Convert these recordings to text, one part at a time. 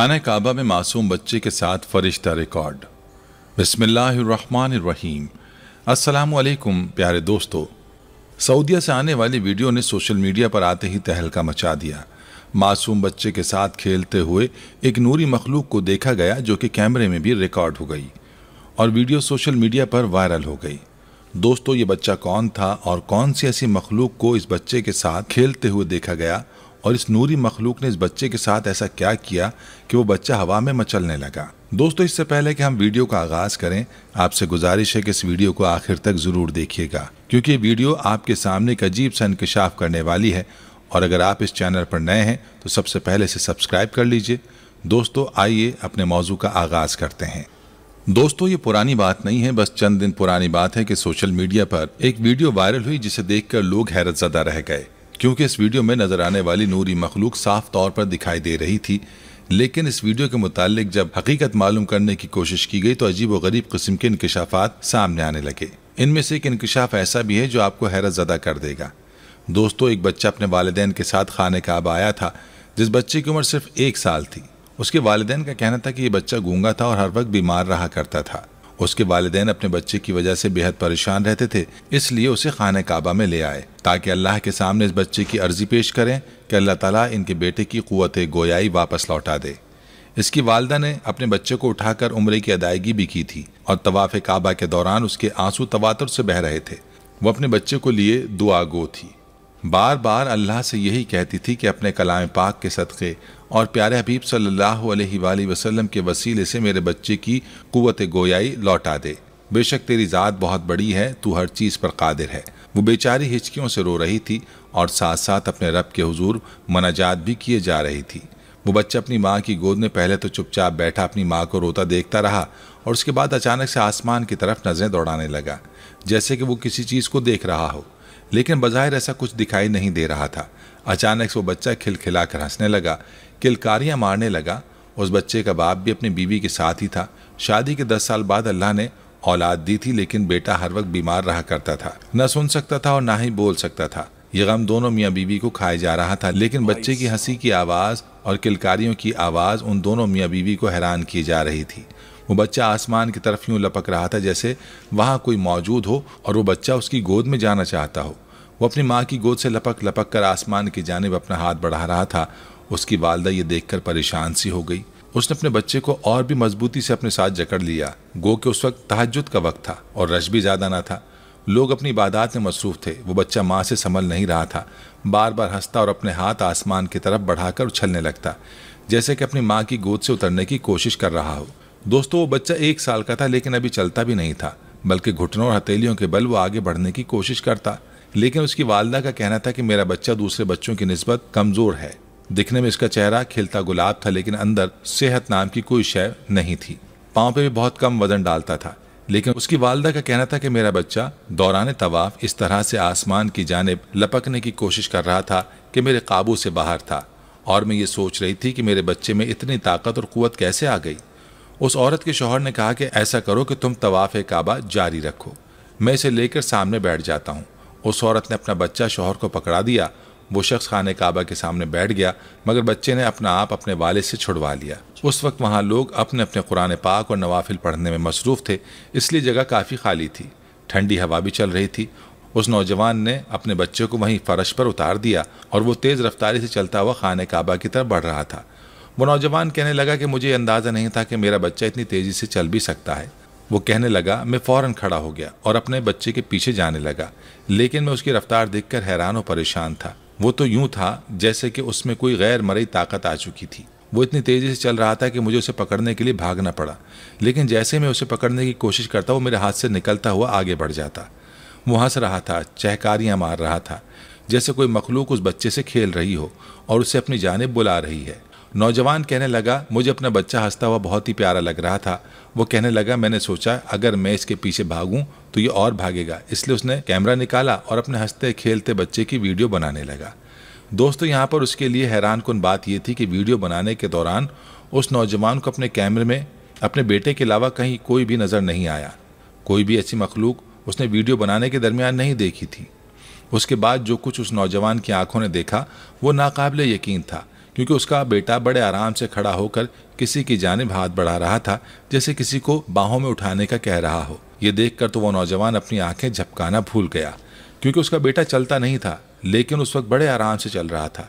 खाना काबा में मासूम बच्चे के साथ फरिश्ता रिकॉर्ड बसमिल्लाम असलकुम प्यारे दोस्तों सऊदिया से आने वाली वीडियो ने सोशल मीडिया पर आते ही तहलका मचा दिया मासूम बच्चे के साथ खेलते हुए एक नूरी मखलूक को देखा गया जो कि कैमरे में भी रिकॉर्ड हो गई और वीडियो सोशल मीडिया पर वायरल हो गई दोस्तों ये बच्चा कौन था और कौन सी ऐसी मखलूक को इस बच्चे के साथ खेलते हुए देखा गया और इस नूरी मखलूक ने इस बच्चे के साथ ऐसा क्या किया कि वो बच्चा हवा में मचलने लगा दोस्तों इससे पहले कि हम वीडियो का आगाज़ करें आपसे गुजारिश है कि इस वीडियो को आखिर तक ज़रूर देखिएगा क्योंकि ये वीडियो आपके सामने एक अजीब सा इंकशाफ करने वाली है और अगर आप इस चैनल पर नए हैं तो सबसे पहले इसे सब्सक्राइब कर लीजिए दोस्तों आइए अपने मौजू का आगाज़ करते हैं दोस्तों ये पुरानी बात नहीं है बस चंद दिन पुरानी बात है कि सोशल मीडिया पर एक वीडियो वायरल हुई जिसे देखकर लोग हैरत ज़दा रह गए क्योंकि इस वीडियो में नज़र आने वाली नूरी मखलूक साफ तौर पर दिखाई दे रही थी लेकिन इस वीडियो के मुतालिक जब हकीकत मालूम करने की कोशिश की गई तो अजीब व गरीब किस्म के इंकशाफात सामने आने लगे इनमें से एक इंकशाफ ऐसा भी है जो आपको हैरत ज़दा कर देगा दोस्तों एक बच्चा अपने वालदेन के साथ खाने काब आया था जिस बच्चे की उम्र सिर्फ एक साल थी उसके वालदेन का कहना था कि यह बच्चा गूंगा था और हर वक्त बीमार रहा करता था उसके वालदेन अपने बच्चे की वजह से बेहद परेशान रहते थे इसलिए उसे खाना काबा में ले आए ताकि अल्लाह के सामने इस बच्चे की अर्जी पेश करें कि अल्लाह ताला इनके बेटे की क़वत गोयाई वापस लौटा दे इसकी वालदा ने अपने बच्चे को उठाकर उम्र की अदायगी भी की थी और तवाफ़ काबा के दौरान उसके आंसू तवातर से बह रहे थे वह अपने बच्चे को लिए दुआ थी बार बार अल्लाह से यही कहती थी कि अपने कलाम पाक के सदक़े और प्यारे हबीब सल्लल्लाहु अलैहि वसल्लम के वसीले से मेरे बच्चे की क़वत गोयाई लौटा दे बेशक तेरी ज़ात बहुत बड़ी है तू हर चीज़ पर कादिर है वो बेचारी हिचकियों से रो रही थी और साथ साथ अपने रब के हजूर मनाजात भी किए जा रही थी वो बच्चा अपनी माँ की गोद में पहले तो चुपचाप बैठा अपनी माँ को रोता देखता रहा और उसके बाद अचानक से आसमान की तरफ नज़रें दौड़ाने लगा जैसे कि वो किसी चीज़ को देख रहा हो लेकिन बज़ाहिर ऐसा कुछ दिखाई नहीं दे रहा था अचानक वो बच्चा खिलखिला कर हंसने लगा किलकारियाँ मारने लगा उस बच्चे का बाप भी अपनी बीवी के साथ ही था शादी के दस साल बाद अल्लाह ने औलाद दी थी लेकिन बेटा हर वक्त बीमार रहा करता था न सुन सकता था और ना ही बोल सकता था ये गम दोनों मियाँ बीवी को खाए जा रहा था लेकिन बच्चे की हंसी की आवाज़ और किलकारियों की आवाज़ उन दोनों मियाँ बीवी को हैरान की जा रही थी वो बच्चा आसमान की तरफ यूँ लपक रहा था जैसे वहाँ कोई मौजूद हो और वो बच्चा उसकी गोद में जाना चाहता हो वो अपनी माँ की गोद से लपक लपक कर आसमान की जानब अपना हाथ बढ़ा रहा था उसकी वालदा ये देखकर परेशान सी हो गई उसने अपने बच्चे को और भी मजबूती से अपने साथ जकड़ लिया गो के उस वक्त तहजद का वक्त था और रश भी ज़्यादा ना था लोग अपनी इबादात में मसरूफ़ थे वो बच्चा माँ से संभल नहीं रहा था बार बार हंसता और अपने हाथ आसमान की तरफ बढ़ाकर उछलने लगता जैसे कि अपनी माँ की गोद से उतरने की कोशिश कर रहा हो दोस्तों वो बच्चा एक साल का था लेकिन अभी चलता भी नहीं था बल्कि घुटनों और हथेलियों के बल वो आगे बढ़ने की कोशिश करता लेकिन उसकी वालदा का कहना था कि मेरा बच्चा दूसरे बच्चों की नस्बत कमज़ोर है दिखने में इसका चेहरा खिलता गुलाब था लेकिन अंदर सेहत नाम की कोई शय नहीं थी पाँव पे भी बहुत कम वजन डालता था लेकिन उसकी वालदा का कहना था कि मेरा बच्चा दौरान तवाफ इस तरह से आसमान की जानब लपकने की कोशिश कर रहा था कि मेरे काबू से बाहर था और मैं ये सोच रही थी कि मेरे बच्चे में इतनी ताकत और कुत कैसे आ गई उस औरत के शोहर ने कहा कि ऐसा करो कि तुम तवाफ़ काबा जारी रखो मैं इसे लेकर सामने बैठ जाता हूँ उस औरत ने अपना बच्चा शोहर को पकड़ा दिया वो शख्स खान काबा के सामने बैठ गया मगर बच्चे ने अपना आप अपने वाले से छुड़वा लिया उस वक्त वहाँ लोग अपने अपने कुरान पाक और नवाफिल पढ़ने में मसरूफ़ थे इसलिए जगह काफ़ी खाली थी ठंडी हवा भी चल रही थी उस नौजवान ने अपने बच्चे को वहीं फर्श पर उतार दिया और वो तेज़ रफ्तारी से चलता हुआ खान काबा की तरफ बढ़ रहा था वो नौजवान कहने लगा कि मुझे अंदाज़ा नहीं था कि मेरा बच्चा इतनी तेज़ी से चल भी सकता है वो कहने लगा मैं फ़ौरन खड़ा हो गया और अपने बच्चे के पीछे जाने लगा लेकिन मैं उसकी रफ़्तार देखकर हैरान और परेशान था वो तो यूं था जैसे कि उसमें कोई गैर मरई ताकत आ चुकी थी वो इतनी तेज़ी से चल रहा था कि मुझे उसे पकड़ने के लिए भागना पड़ा लेकिन जैसे मैं उसे पकड़ने की कोशिश करता वो मेरे हाथ से निकलता हुआ आगे बढ़ जाता वो हंस रहा था चहकारियां मार रहा था जैसे कोई मखलूक उस बच्चे से खेल रही हो और उसे अपनी जानब बुला रही है नौजवान कहने लगा मुझे अपना बच्चा हंसता हुआ बहुत ही प्यारा लग रहा था वो कहने लगा मैंने सोचा अगर मैं इसके पीछे भागूं तो ये और भागेगा इसलिए उसने कैमरा निकाला और अपने हंसते खेलते बच्चे की वीडियो बनाने लगा दोस्तों यहाँ पर उसके लिए हैरान कन बात ये थी कि वीडियो बनाने के दौरान उस नौजवान को अपने कैमरे में अपने बेटे के अलावा कहीं कोई भी नज़र नहीं आया कोई भी ऐसी मखलूक उसने वीडियो बनाने के दरमियान नहीं देखी थी उसके बाद जो कुछ उस नौजवान की आंखों ने देखा वो नाकाबिल यकीन था क्योंकि उसका बेटा बड़े आराम से खड़ा होकर किसी की जानब हाथ बढ़ा रहा था जैसे किसी को बाहों में उठाने का कह रहा हो ये देखकर तो वह नौजवान अपनी आंखें झपकाना भूल गया क्योंकि उसका बेटा चलता नहीं था लेकिन उस वक्त बड़े आराम से चल रहा था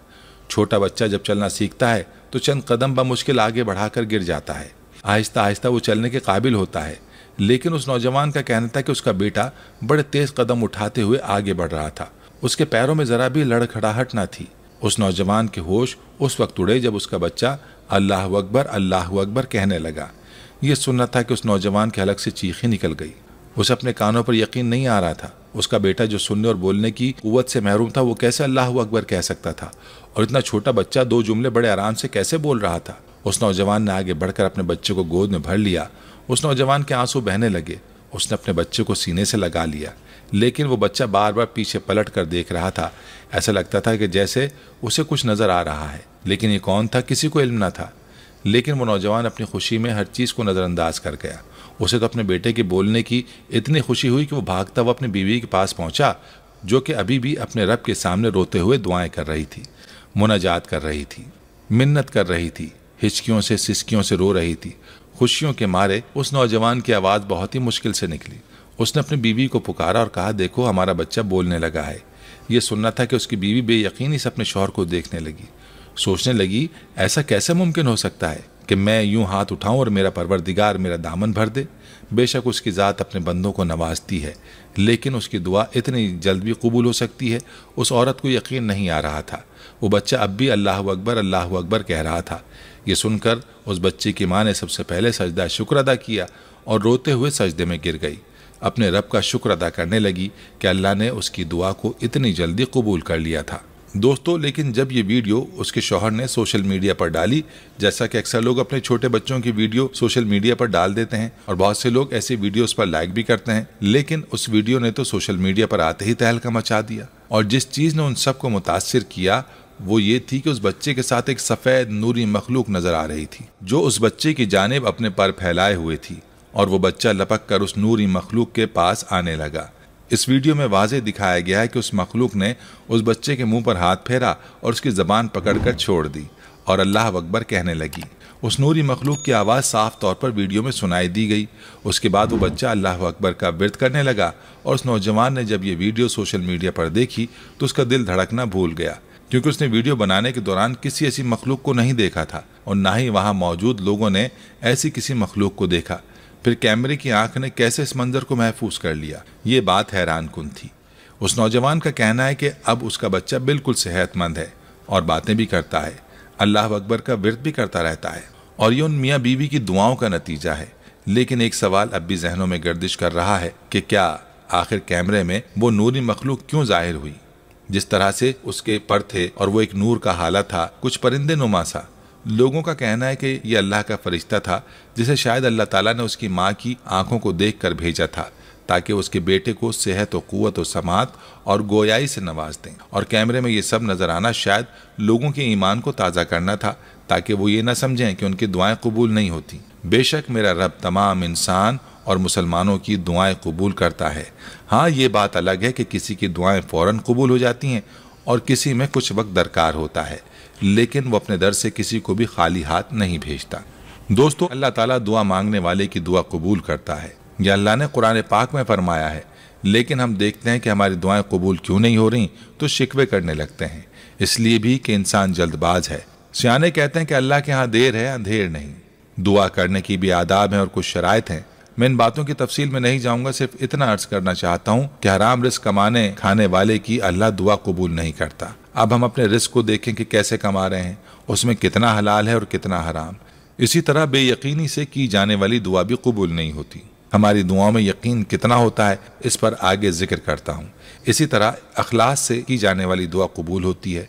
छोटा बच्चा जब चलना सीखता है तो चंद कदम ब मुश्किल आगे बढ़ाकर गिर जाता है आहिस्ता आहिस्ता वो चलने के काबिल होता है लेकिन उस नौजवान का कहना था कि उसका बेटा बड़े तेज कदम उठाते हुए आगे बढ़ रहा था उसके पैरों में जरा भी लड़खड़ाहट ना थी उस नौजवान के होश उस वक्त उड़े जब उसका बच्चा अल्लाह अकबर अल्लाह अकबर कहने लगा यह सुनना था कि उस नौजवान के हलक से चीखें निकल गई उसे अपने कानों पर यकीन नहीं आ रहा था उसका बेटा जो सुनने और बोलने की कुत से महरूम था वो कैसे अल्लाह अकबर कह सकता था और इतना छोटा बच्चा दो जुमले बड़े आराम से कैसे बोल रहा था उस नौजवान ने आगे बढ़कर अपने बच्चे को गोद में भर लिया उस नौजवान के आंसू बहने लगे उसने अपने बच्चे को सीने से लगा लिया लेकिन वो बच्चा बार बार पीछे पलट कर देख रहा था ऐसा लगता था कि जैसे उसे कुछ नज़र आ रहा है लेकिन ये कौन था किसी को इल्म ना था लेकिन वो नौजवान अपनी खुशी में हर चीज़ को नज़रअंदाज कर गया उसे तो अपने बेटे के बोलने की इतनी खुशी हुई कि वो भागता हुआ अपनी बीवी के पास पहुंचा जो कि अभी भी अपने रब के सामने रोते हुए दुआएं कर रही थी मुनाजात कर रही थी मिन्नत कर रही थी हिचकियों से सिसकियों से रो रही थी खुशियों के मारे उस नौजवान की आवाज़ बहुत ही मुश्किल से निकली उसने अपनी बीवी को पुकारा और कहा देखो हमारा बच्चा बोलने लगा है यह सुनना था कि उसकी बीवी बेयकीनी से अपने शोहर को देखने लगी सोचने लगी ऐसा कैसे मुमकिन हो सकता है कि मैं यूं हाथ उठाऊं और मेरा परवरदिगार मेरा दामन भर दे बेशक उसकी ज़ात अपने बंदों को नवाजती है लेकिन उसकी दुआ इतनी जल्द भी कबूल हो सकती है उस औरत को यकीन नहीं आ रहा था वो बच्चा अब भी अल्लाह अकबर अल्लाह अकबर कह रहा था ये सुनकर उस बच्चे की माँ ने सबसे पहले सजदा शुक्र अदा किया और रोते हुए सजदे में गिर गई अपने रब का शुक्र अदा करने लगी कि अल्लाह ने उसकी दुआ को इतनी जल्दी कबूल कर लिया था दोस्तों लेकिन जब ये वीडियो उसके शोहर ने सोशल मीडिया पर डाली जैसा कि अक्सर लोग अपने छोटे बच्चों की वीडियो सोशल मीडिया पर डाल देते हैं और बहुत से लोग ऐसी वीडियोस पर लाइक भी करते हैं लेकिन उस वीडियो ने तो सोशल मीडिया पर आते ही तहलका मचा दिया और जिस चीज़ ने उन सबको मुतासर किया वो ये थी कि उस बच्चे के साथ एक सफ़ेद नूरी मखलूक नज़र आ रही थी जो उस बच्चे की जानब अपने पर फैलाए हुए थी और वो बच्चा लपक कर उस नूरी मखलूक के पास आने लगा इस वीडियो में वाज दिखाया गया है कि उस मखलूक ने उस बच्चे के मुंह पर हाथ फेरा और उसकी ज़बान पकड़कर छोड़ दी और अल्लाह अकबर कहने लगी उस नूरी मखलूक की आवाज़ साफ तौर पर वीडियो में सुनाई दी गई उसके बाद वो बच्चा अल्लाह अकबर का विरत करने लगा और उस नौजवान ने जब ये वीडियो सोशल मीडिया पर देखी तो उसका दिल धड़कना भूल गया क्योंकि उसने वीडियो बनाने के दौरान किसी ऐसी मखलूक को नहीं देखा था और ना ही वहाँ मौजूद लोगों ने ऐसी किसी मखलूक को देखा फिर कैमरे की आंख ने कैसे इस मंजर को महफूज कर लिया ये बात हैरान कन थी उस नौजवान का कहना है कि अब उसका बच्चा बिल्कुल सेहतमंद है और बातें भी करता है अल्लाह अकबर का विरत भी करता रहता है और ये उन मियाँ बीवी की दुआओं का नतीजा है लेकिन एक सवाल अब भी जहनों में गर्दिश कर रहा है कि क्या आखिर कैमरे में वो नूरी मखलूक क्यों जाहिर हुई जिस तरह से उसके पर थे और वो एक नूर का हाला था कुछ परिंदे नुमा सा लोगों का कहना है कि यह अल्लाह का फरिश्ता था जिसे शायद अल्लाह ताला ने उसकी माँ की आंखों को देख कर भेजा था ताकि उसके बेटे को सेहत और कुत व समात और गोयाई से नवाज दें और कैमरे में ये सब नज़र आना शायद लोगों के ईमान को ताज़ा करना था ताकि वो ये ना समझें कि उनकी दुआएं कबूल नहीं होती बेशक मेरा रब तमाम इंसान और मुसलमानों की दुआएं कबूल करता है हाँ ये बात अलग है कि किसी की दुआएं फ़ौर कबूल हो जाती हैं और किसी में कुछ वक्त दरकार होता है लेकिन वो अपने दर से किसी को भी खाली हाथ नहीं भेजता दोस्तों अल्लाह ताला दुआ मांगने वाले की दुआ कबूल करता है यह अल्लाह ने कुरान पाक में फरमाया है लेकिन हम देखते हैं कि हमारी दुआएं कबूल क्यों नहीं हो रही तो शिकवे करने लगते हैं इसलिए भी कि इंसान जल्दबाज है सियाने कहते हैं कि अल्लाह के यहाँ देर है अंधेर नहीं दुआ करने की भी आदाब है और कुछ शराय हैं मैं इन बातों की तफसील में नहीं जाऊंगा सिर्फ इतना अर्ज करना चाहता हूँ कि हराम रिस्क कमाने खाने वाले की अल्लाह दुआ कबूल नहीं करता अब हम अपने रिस्क को देखें कि कैसे कमा रहे हैं उसमें कितना हलाल है और कितना हराम इसी तरह बेयकीनी से की जाने वाली दुआ भी कबूल नहीं होती हमारी दुआओं में यकीन कितना होता है इस पर आगे जिक्र करता हूँ इसी तरह अखलास से की जाने वाली दुआ कबूल होती है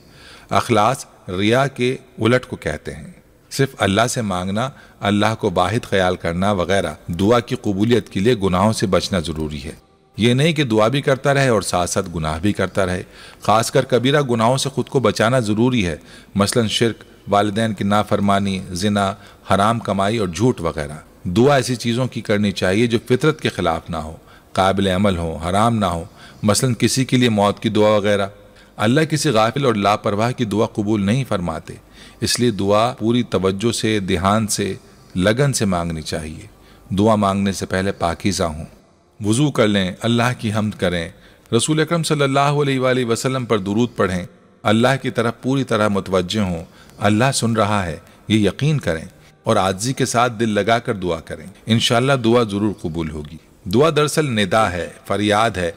अखलास रिया के उलट को कहते हैं सिर्फ अल्लाह से मांगना अल्लाह को बाहिद ख्याल करना वगैरह दुआ की कबूलियत के लिए गुनाहों से बचना ज़रूरी है ये नहीं कि दुआ भी करता रहे और साथ साथ गुनाह भी करता रहे खासकर कबीरा गुनाहों से खुद को बचाना ज़रूरी है मसलन शिरक वालदेन की नाफरमानी जिना हराम कमाई और झूठ वगैरह दुआ ऐसी चीज़ों की करनी चाहिए जो फितरत के ख़िलाफ़ ना हो काबिल अमल हो हराम ना हो मसलन किसी के लिए मौत की दुआ वगैरह अल्लाह किसी गाफिल और लापरवाह की दुआ कबूल नहीं फरमाते इसलिए दुआ पूरी तवज्जो से ध्यान से लगन से मांगनी चाहिए दुआ मांगने से पहले पाकिज़ा हूँ वज़ू कर लें अल्लाह की हमद करें रसूल अक्रम सल्लल्लाहु अलैहि पर दुरूद पढ़ें अल्लाह की तरफ पूरी तरह मुतवजह हों अल्लाह सुन रहा है ये यकीन करें और आजी के साथ दिल लगा कर दुआ करें इन दुआ ज़रूर कबूल होगी दुआ दरअसल निदा है फरियाद है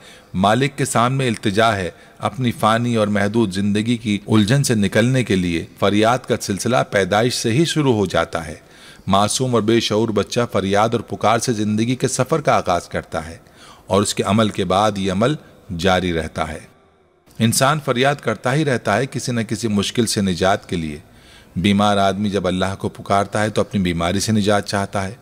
मालिक के सामने अल्तजा है अपनी फ़ानी और महदूद ज़िंदगी की उलझन से निकलने के लिए फरियाद का सिलसिला पैदाइश से ही शुरू हो जाता है मासूम और बेशूर बच्चा फरियाद और पुकार से ज़िंदगी के सफ़र का आगाज़ करता है और उसके अमल के बाद ये अमल जारी रहता है इंसान फरियाद करता ही रहता है किसी न किसी मुश्किल से निजात के लिए बीमार आदमी जब अल्लाह को पुकारता है तो अपनी बीमारी से निजात चाहता है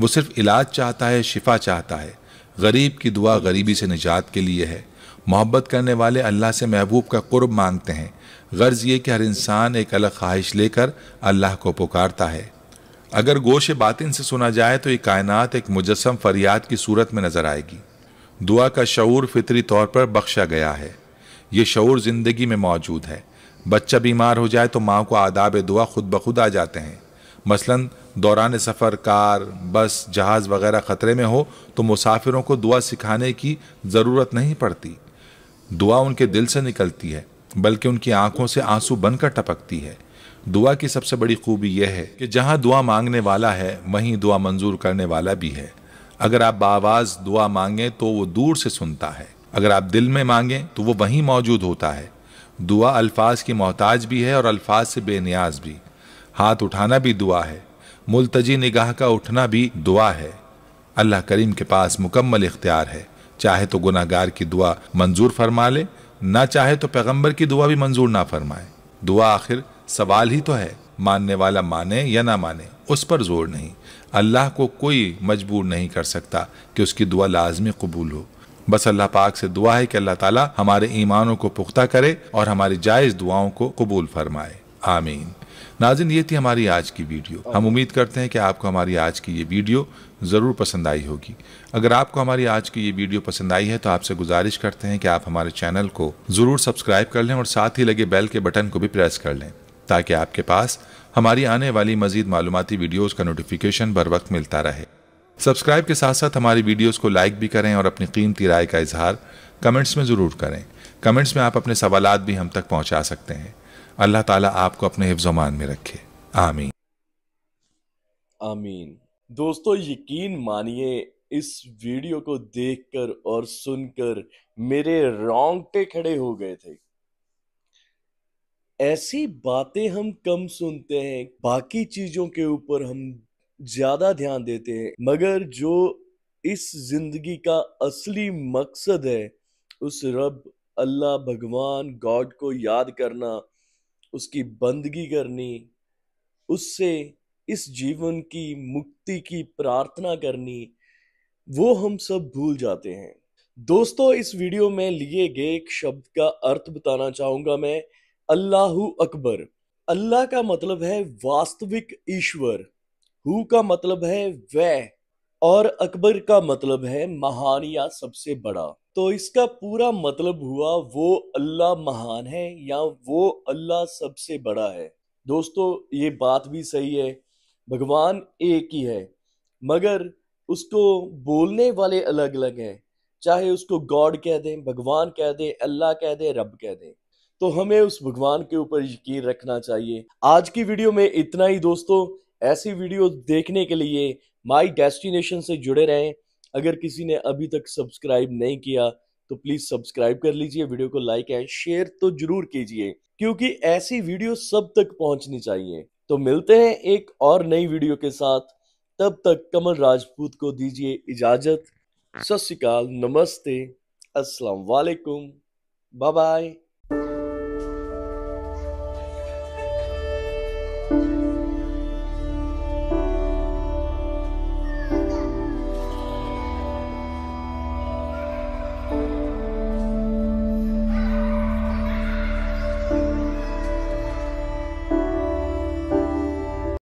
वो सिर्फ इलाज चाहता है शिफा चाहता है गरीब की दुआ गरीबी से निजात के लिए है मोहब्बत करने वाले अल्लाह से महबूब का कुर्ब मांगते हैं गर्ज ये कि हर इंसान एक अलग ख्वाहिश लेकर अल्लाह को पुकारता है अगर गोश बातिन से सुना जाए तो ये कायनात एक मुजस्म फरियाद की सूरत में नज़र आएगी दुआ का शूर फितरी तौर पर बख्शा गया है ये शूर ज़िंदगी में मौजूद है बच्चा बीमार हो जाए तो माँ को आदाब दुआ खुद ब खुद आ जाते हैं मसलन दौरान सफ़र कार बस जहाज़ वगैरह ख़तरे में हो तो मुसाफिरों को दुआ सिखाने की ज़रूरत नहीं पड़ती दुआ उनके दिल से निकलती है बल्कि उनकी आंखों से आंसू बनकर टपकती है दुआ की सबसे बड़ी खूबी यह है कि जहाँ दुआ मांगने वाला है वहीं दुआ मंजूर करने वाला भी है अगर आप बावाज दुआ मांगें तो वो दूर से सुनता है अगर आप दिल में मांगें तो वो वहीं मौजूद होता है दुआ अल्फाज की मोहताज भी है और अल्फाज से बेनियाज भी हाथ उठाना भी दुआ है मुलतजी निगाह का उठना भी दुआ है अल्लाह करीम के पास मुकम्मल इख्तियार है चाहे तो गुनागार की दुआ मंजूर फरमा ले ना चाहे तो पैगम्बर की दुआ भी मंजूर ना फरमाए दुआ आखिर सवाल ही तो है मानने वाला माने या ना माने उस पर जोर नहीं अल्लाह को कोई मजबूर नहीं कर सकता कि उसकी दुआ लाजमी कबूल हो बस अल्लाह पाक से दुआ है कि अल्लाह ताला हमारे ईमानों को पुख्ता करे और हमारी जायज़ दुआओं को कबूल फरमाए आमीन नाजिन ये थी हमारी आज की वीडियो हम उम्मीद करते हैं कि आपको हमारी आज की ये वीडियो ज़रूर पसंद आई होगी अगर आपको हमारी आज की ये वीडियो पसंद आई है तो आपसे गुजारिश करते हैं कि आप हमारे चैनल को ज़रूर सब्सक्राइब कर लें और साथ ही लगे बेल के बटन को भी प्रेस कर लें ताकि आपके पास हमारी आने वाली मजीद मालूमती वीडियोज़ का नोटिफिकेशन बर वक्त मिलता रहे सब्सक्राइब के साथ साथ हमारी वीडियोज़ को लाइक भी करें और अपनी कीमती राय का इजहार कमेंट्स में ज़रूर करें कमेंट्स में आप अपने सवाल भी हम तक पहुँचा सकते हैं अल्लाह ताली आपको अपने हिफ्जमान में रखे आमीन आमीन दोस्तों यकीन मानिए इस वीडियो को देखकर और सुनकर मेरे रोंगटे खड़े हो गए थे ऐसी बातें हम कम सुनते हैं बाकी चीजों के ऊपर हम ज्यादा ध्यान देते हैं मगर जो इस जिंदगी का असली मकसद है उस रब अल्लाह भगवान गॉड को याद करना उसकी बंदगी करनी उससे इस जीवन की मुक्ति की प्रार्थना करनी वो हम सब भूल जाते हैं दोस्तों इस वीडियो में लिए गए एक शब्द का अर्थ बताना चाहूंगा मैं अल्लाह अकबर अल्लाह का मतलब है वास्तविक ईश्वर हु का मतलब है वह और अकबर का मतलब है महान या सबसे बड़ा तो इसका पूरा मतलब हुआ वो अल्लाह महान है या वो अल्लाह सबसे बड़ा है दोस्तों ये बात भी सही है भगवान एक ही है मगर उसको बोलने वाले अलग अलग हैं चाहे उसको गॉड कह दें भगवान कह दें अल्लाह कह दें रब कह दें तो हमें उस भगवान के ऊपर यकीन रखना चाहिए आज की वीडियो में इतना ही दोस्तों ऐसी वीडियो देखने के लिए माई डेस्टिनेशन से जुड़े रहें अगर किसी ने अभी तक सब्सक्राइब नहीं किया तो प्लीज़ सब्सक्राइब कर लीजिए वीडियो को लाइक एंड शेयर तो जरूर कीजिए क्योंकि ऐसी वीडियो सब तक पहुंचनी चाहिए तो मिलते हैं एक और नई वीडियो के साथ तब तक कमल राजपूत को दीजिए इजाज़त सत श्रीकाल नमस्ते अस्सलाम वालेकुम बाय बाय